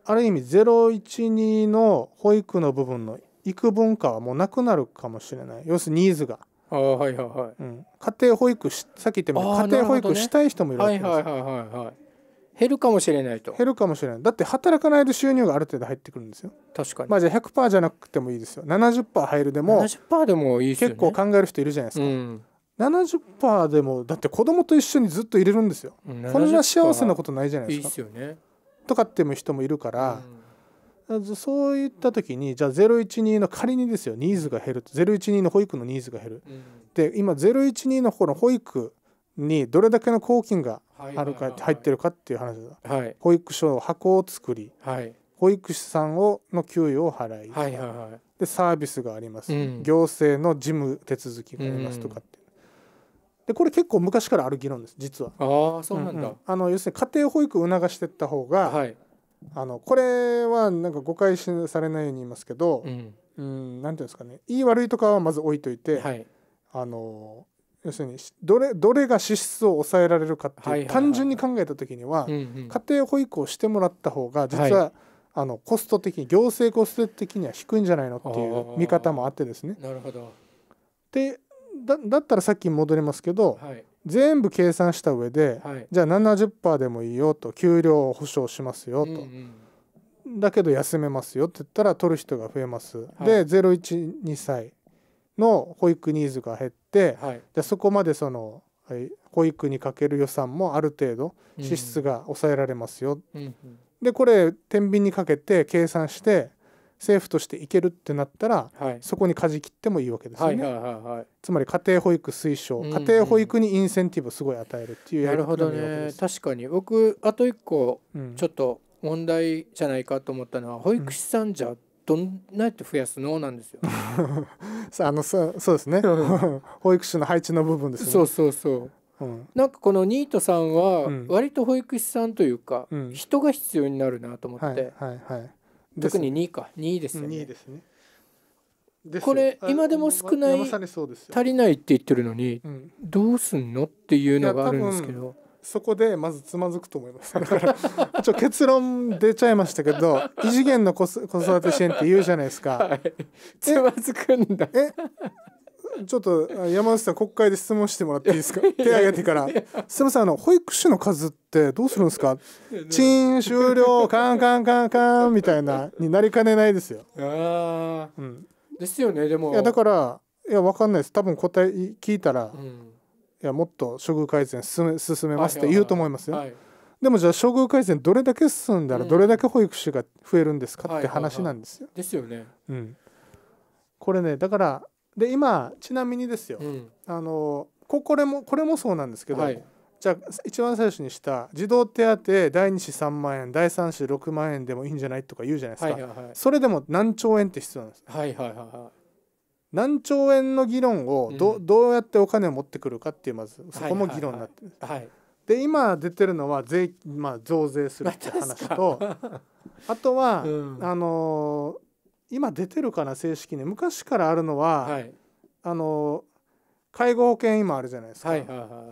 ある意味012の保育の部分の育文化はもうなくなるかもしれない要するにニーズが。あはいはいはい、うん、家庭保育しさっき言ってよ家庭保育したい人もいるわけです、ね、はいはいはいはい減るかもしれないと減るかもしれないだって働かないと収入がある程度入ってくるんですよ確かにまあじゃあ100%じゃなくてもいいですよ70%入るでも70%でもいい、ね、結構考える人いるじゃないですか、うん、70%でもだって子供と一緒にずっと入れるんですよこんな幸せなことないじゃないですかいいすよねとかっていう人もいるから、うそういった時にじゃあ012の仮にですよニーズが減ると012の保育のニーズが減る、うん、で今012のの保育にどれだけの公金があるか入ってるかっていう話だ、はい、保育所の箱を作り、はい、保育士さんをの給与を払い,、はいはいはい、でサービスがあります、うん、行政の事務手続きがありますとかって。うん、でこれ結構昔からある議論です実はあそうなんだ、あの要するに家庭保育を促していった方が、はい、あのこれはなんか誤解されないように言いますけど、うん、なんていうんですかねいい悪いとかはまず置いといて、はい、あの要するにどれどれが支出を抑えられるかっていう単純に考えた時には家庭保育をしてもらった方が実は、はい、あのコスト的に行政コスト的には低いんじゃないのっていう見方もあってですね。なるほどでだだったらさっき戻りますけど、はい、全部計算した上で、はい、じゃあ70%でもいいよと給料を保証しますよと、うんうん、だけど休めますよって言ったら取る人が増えます、はい、で012歳の保育ニーズが減って、はい、じゃあそこまでその保育にかける予算もある程度支出が抑えられますよ、うんうん、でこれ天秤にかけて計算して政府としていけるってなったら、はい、そこに舵切ってもいいわけですよね、はいはいはいはい、つまり家庭保育推奨、うんうん、家庭保育にインセンティブをすごい与えるっていうやり方なるほどね確かに僕あと一個ちょっと問題じゃないかと思ったのは、うん、保育士さんじゃどんなやって増やすのなんですよ、ね、あのそそうですね 保育士の配置の部分ですねそうそうそううん、なんかこのニートさんは割と保育士さんというか人が必要になるなと思って、うんはいはいはい、特に2か2ですよねですねこれ今でも少ない足りないって言ってるのに、どうすんのっていうのがあるんですけどそこでまずつまずくと思いますだか 結論出ちゃいましたけど異次元の子育て支援って言うじゃないですか、はい、つまずくんだえちょっと山内さん国会で質問してもらっていいですか 手挙げてから「すみませんあの保育士の数ってどうするんですか?」「チン終了カンカンカンカン」みたいなになりかねないですよ。ああ。うん、ですよねでも。いやだからいやわかんないです多分答え聞いたら、うん、いやもっと処遇改善進め進めますって言うと思いますよ。はいでもじゃあ処遇改善どれだけ進んだらどれだけ保育士が増えるんですかって話なんですよ。ですよね。うん、これねだからで今ちなみにですよ、うん、あのここれもこれもそうなんですけど、はい、じゃあ一番最初にした児童手当第2子3万円第3子6万円でもいいんじゃないとか言うじゃないですか、はいはいはい、それでも何兆円って必要なんです、はいはいはい何兆円の議論をどうん、どうやってお金を持ってくるかっていうまずそこも議論になってるんです、はいはいはいはいで今出てるのは税、まあ、増税するって話と あとは、うん、あの今出てるかな正式に昔からあるのは、はい、あの介護保険今あるじゃないですか、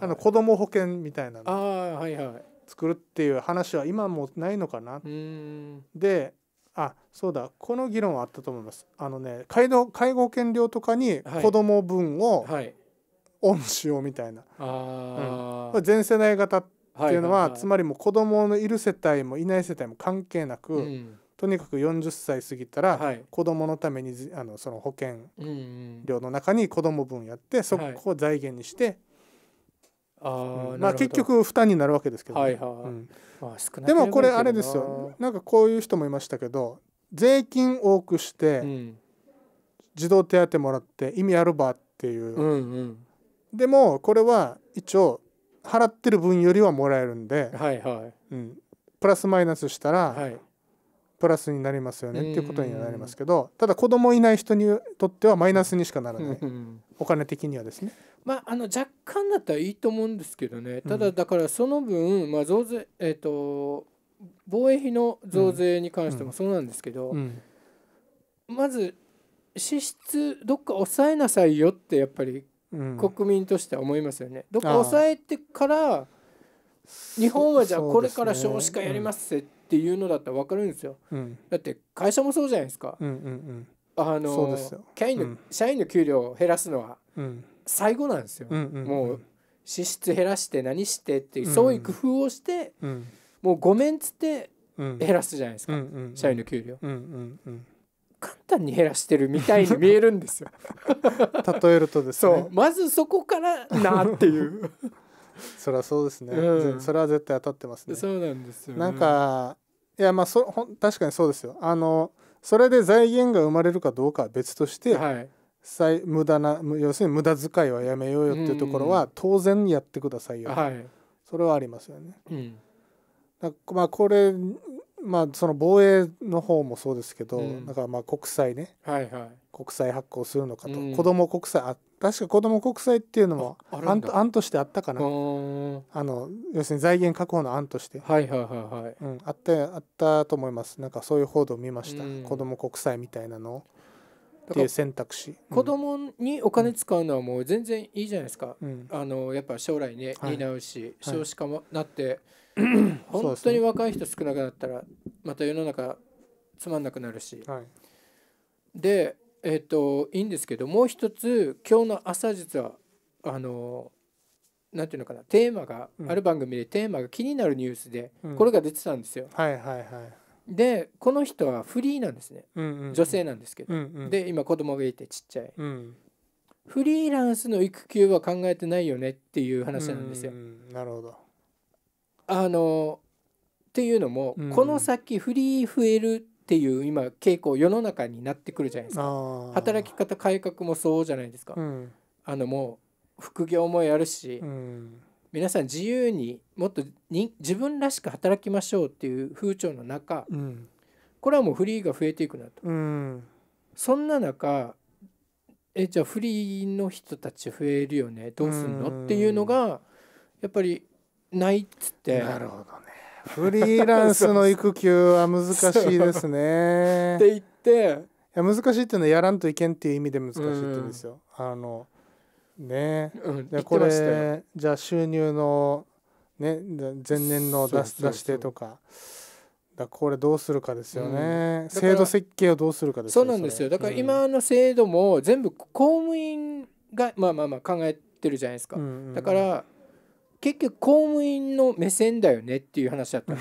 あの子ども保険みたいなの作るっていう話は今もないのかな、はいであそうだこの議論はあったと思いますあのね介護介護保険料とかに子ども分をオンしようみたいな、はいうん、全世代型っていうのははいはいはい、つまりも子どものいる世帯もいない世帯も関係なく、うんとにかく40歳過ぎたら子供のためにあのその保険料の中に子供分やってそこを財源にして、あうん、まあ結局負担になるわけですけど、ね、でもこれあれですよなんかこういう人もいましたけど税金多くして児童手当もらって意味あるばっていう、うんうん、でもこれは一応払ってる分よりはもらえるんで、はいはいうん、プラスマイナスしたら、はいプラスになりますよねっていうことにはなりますけどただ子供いない人にとってはマイナスにしかならないお金的にはですね。まあ、あの若干だったらいいと思うんですけどねただだからその分、まあ、増税、えーと、防衛費の増税に関してもそうなんですけど、まず支出どっか抑えなさいよってやっぱり国民としては思いますよね。どっか抑えてから日本はじゃあこれから少子化やりますってっていうのだったら分かるんですよ、うん、だって会社もそうじゃないですか、うんうんうん、あの社員の、うん、社員の給料を減らすのは最後なんですよ、うんうんうん、もう支出減らして何してっていう、そういう工夫をして、もうごめんっつって減らすじゃないですか、うんうんうん、社員の給料、うんうんうん簡単に減らしてるみたいに見えるんですよ 例えるとですねそうまずそこからなっていう それはそうですね、うん、それは絶対当たってますねそうなんですよ、ね、なんかいやまあそほん確かにそうですよあのそれで財源が生まれるかどうかは別として、はいさい無駄な要するに無駄遣いはやめようよっていうところは当然やってくださいよ、はい、それはありますよね。うん、まあこれまあその防衛の方もそうですけど、うん、だからまあ国債ね、はいはい、国債発行するのかと、うん、子ども国債あ確か子ども国債っていうのも案案としてあったかなあの要するに財源確保の案としてはいはいはいはい、うん、あったあったと思いますなんかそういう報道を見ました、うん、子ども国債みたいなのっていう選択肢、子どもにお金使うのはもう全然いいじゃないですか、うん、あのやっぱ将来ね担うし、はい、少子化もなって、はい、本当に若い人少なくなったらまた世の中つまんなくなるし、はい、でえっ、といいんですけどもう一つ今日の朝実はあのなんていうのかなテーマが、うん、ある番組でテーマが気になるニュースで、うん、これが出てたんですよ。はいはいはい、でこの人はフリーなんですね、うんうん、女性なんですけど、うんうん、で今子供がいてちっちゃい、うん、フリーランスの育休は考えてないよねっていう話なんですよ。うんうん、なるほどあのっていうのも、この先フリー増えるっていう今傾向世の中になってくるじゃないですか働き方改革もそうじゃないですか、うん、あのもう副業もやるし、うん、皆さん自由にもっとに自分らしく働きましょうっていう風潮の中、うん、これはもうフリーが増えていくなと、そんな中えじゃあフリーの人たち増えるよねどうすんのっていうのがやっぱりないっつってなるほどねフリーランスの育休は難しいですね。って言っていや難しいっていうのはやらんといけんっていう意味で難しいって言うんですよ。うん、あのね、うん、これじゃあ収入の、ね、前年の出出してとか。だこれどうするかですよね、うん、制度設計をどうするかです、ね、そうなんですよだから今の制度も全部公務員が、まあまあまあ考えてるじゃないですか、うんうんうん、だから結局公務員の目線だよねっていう話だった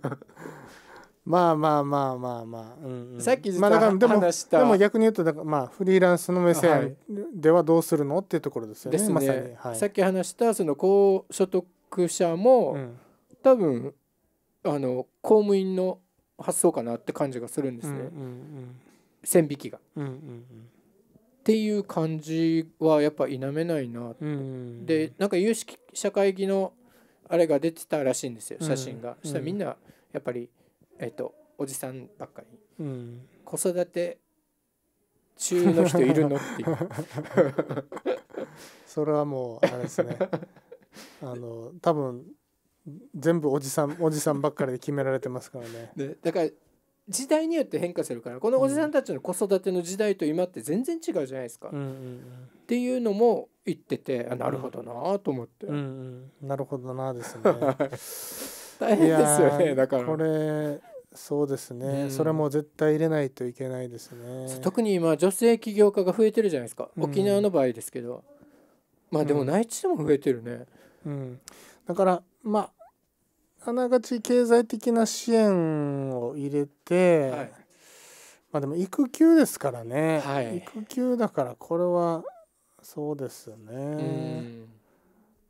まあまあまあまあまあ、うんうん、さっきずっと話したでも逆に言うとだからまあフリーランスの目線ではどうするのっていうところですよね、ね、まさに、はい、さっき話したその高所得者も、うん、多分あの公務員の発想かなって感じがするんですね、うんうんうん、線引きが、うんうんうんっていう感じはやっぱ否めないな、うん、でなんか有識者会議のあれが出てたらしいんですよ写真が、うん、そしたらみんなやっぱり、えーと、とおじさんばっかり、うん、子育て中の人いるのっていう それはもうあれですねあの多分全部おじさんおじさんばっかりで決められてますからねでだから時代によって変化するからこのおじさんたちの子育ての時代と今って全然違うじゃないですか、うんうん、っていうのも言っててあなるほどなと思って、うんうん、なるほどなですね 大変ですよねだからこれそうですね、うん、それも絶対入れないといけないですね特に今女性起業家が増えてるじゃないですか沖縄の場合ですけど、まあでも内地でも増えてるね、うんだからまああながち経済的な支援を入れて、はい、まあでも育休ですからね、はい、育休だからこれはそうですよね。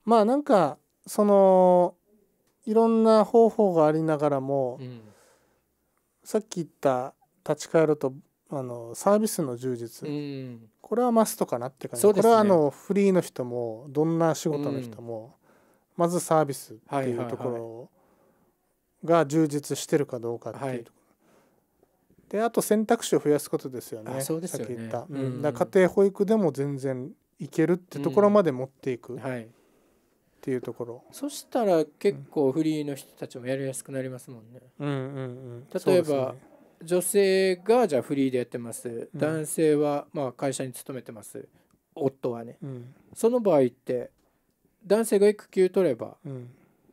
まあなんかそのいろんな方法がありながらも、うん、さっき言った立ち返るとあのサービスの充実、うん、これはマストかなって感じ、ね、これはあのフリーの人もどんな仕事の人も、うん、まずサービスっていうところをが充実してるかどうかっていうところ、であと選択肢を増やすことですよねそうですよねさっき言った、うん、だ家庭保育でも全然いけるってところまで持っていく、はいっていうところそしたら結構フリーの人たちもやりやすくなりますもんね。うんうんうん、例えば、女性がじゃあフリーでやってます、男性はまあ会社に勤めてます夫はね、うん、その場合って男性が育休取れば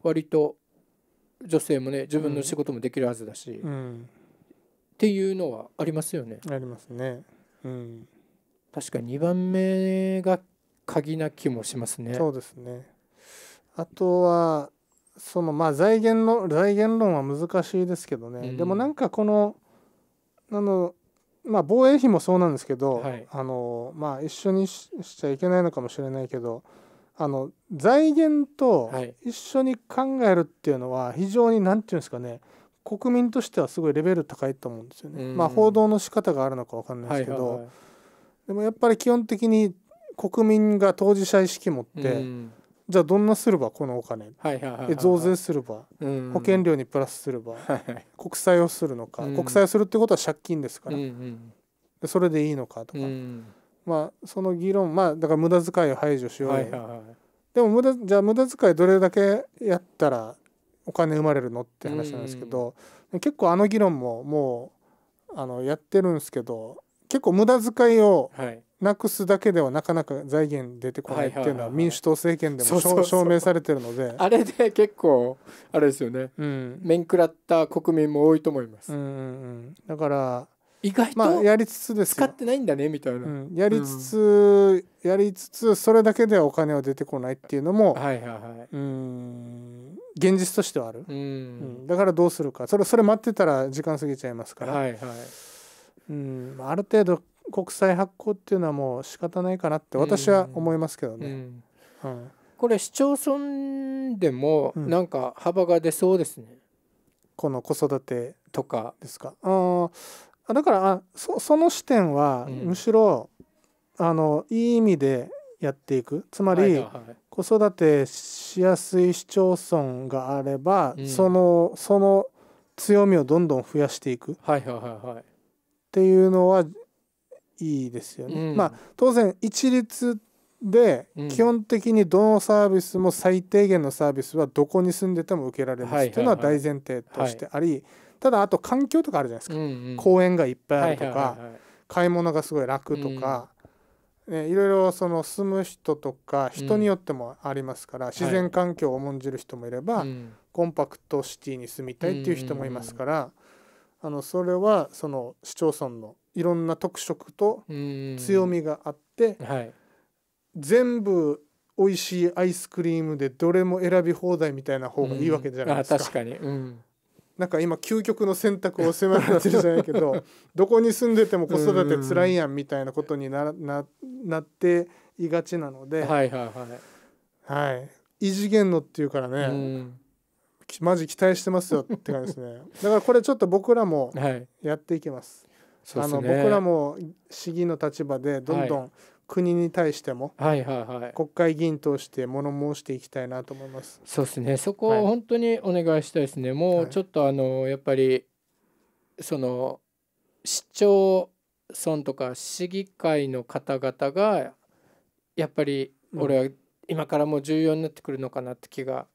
割と女性もね自分の仕事もできるはずだし、うん、っていうのはありますよね。ありますね。うん、確か2番目が鍵な気もしますね。そうですねあとはそのまあ財源の財源論は難しいですけどね、うん、でもなんかこのあの、まあ、防衛費もそうなんですけど、はい、あのまあ、一緒にしちゃいけないのかもしれないけどあの財源と一緒に考えるっていうのは非常に何て言うんですかね国民としてはすごいレベル高いと思うんですよね。まあ、報道の仕方があるのか分かんないですけど、でもやっぱり基本的に国民が当事者意識持って、じゃあどんなすればこのお金、増税すれば、保険料にプラスすれば、国債をするのか、国債をするってことは借金ですから、それでいいのかとか。まあその議論まあだから無駄遣いを排除しようよ、はいはいはい、でも無駄じゃあ無駄遣いどれだけやったらお金生まれるのって話なんですけど、結構あの議論ももうあのやってるんですけど結構無駄遣いをなくすだけではなかなか財源出てこないっていうのは民主党政権でも証明されてるのであれで結構あれですよね、うん、面食らった国民も多いと思います、うんうんうん、だから意外と、まあ、やりつつです使ってないんだねみたいな、うん、やりつつ、うん、やりつつそれだけではお金は出てこないっていうのも、はいはいはい、うん現実としてはある、うん、だからどうするかそれそれ待ってたら時間過ぎちゃいますから、はいはいうんある程度国債発行っていうのはもう仕方ないかなって私は思いますけどね。うんこれ市町村でもなんか幅が出そうですね。この子育てとかですかあだからあそその視点はむしろ、うん、あのいい意味でやっていくつまり、はいはい、子育てしやすい市町村があれば、うん、そのその強みをどんどん増やしていくっていうのはいいですよね。うん、まあ、当然一律で基本的にどのサービスも最低限のサービスはどこに住んでても受けられますというのは大前提としてあり、はいはいただあと環境とかあるじゃないですか、うんうん、公園がいっぱいあるとか、はいはいはい、買い物がすごい楽とか、うん、ね、いろいろその住む人とか人によってもありますから、うん、自然環境を重んじる人もいれば、はい、コンパクトシティに住みたいっていう人もいますから、うん、あのそれはその市町村のいろんな特色と強みがあって、はい、全部美味しいアイスクリームでどれも選び放題みたいな方がいいわけじゃないですか。うん、確かに、うん、なんか今究極の選択を迫られてるじゃないけど どこに住んでても子育て辛いやんみたいなことになななっていがちなので、はいはいはい、はい、異次元のっていうからね、マジ期待してますよって感じですねだからこれちょっと僕らもやっていきます。はいすね、あの僕らも市議の立場でどんどん、はい、国に対しても、はいはいはい、国会議員として物申していきたいなと思います。そうですね。そこを本当にお願いしたいですね。はい、もうちょっとあのやっぱりその市町村とか市議会の方々がやっぱり俺は今からも重要になってくるのかなって気が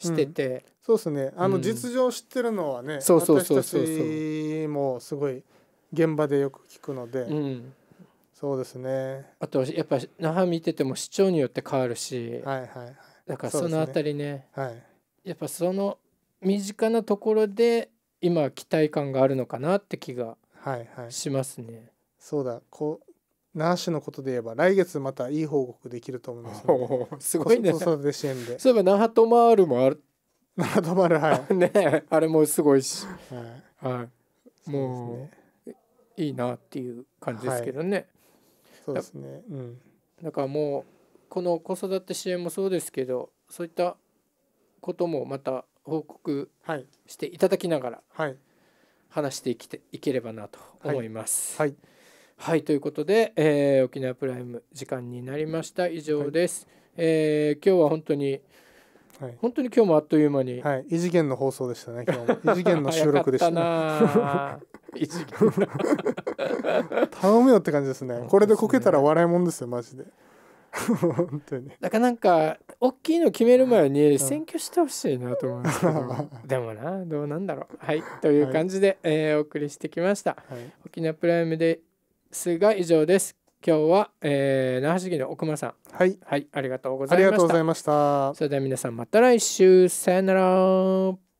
してて、うん、そうですねあの実情知ってるのはね、うん、そうそうそうそう私たちもすごい現場でよく聞くので、うん、そうですねあとやっぱ那覇見てても市長によって変わるし、はいはいだからそのあたりね、ね、はい、やっぱその身近なところで今期待感があるのかなって気がしますね。はいはい、そうだこう那覇市のことで言えば来月またいい報告できると思います、ね、すごいね子育て支援でそういえば那覇とまるもある那覇とまるはい ねあれもすごいし、はい、はい、もう、いいなっていう感じですけどね、はいそうですね、うん、だからもうこの子育て支援もそうですけどそういったこともまた報告していただきながら、はい、話していきていければなと思います。はい、はいはい、ということで、えー、沖縄プライム時間になりました以上です。はい、えー、今日は本当にはい、本当に今日もあっという間に、はい、異次元の放送でしたね今日も異次元の収録でしたね 異次頼むよって感じですねこれでこけたら笑いもんですよマジで本当にだからなんか大きいの決める前に選挙してほしいなと思うんですけど、でもなどうなんだろうはいという感じで、はい、えー、お送りしてきました、はい、沖縄プライムですが以上です今日は、えー、那覇市議の奥村さんはい、はい、ありがとうございましたありがとうございましたそれでは皆さんまた来週さよなら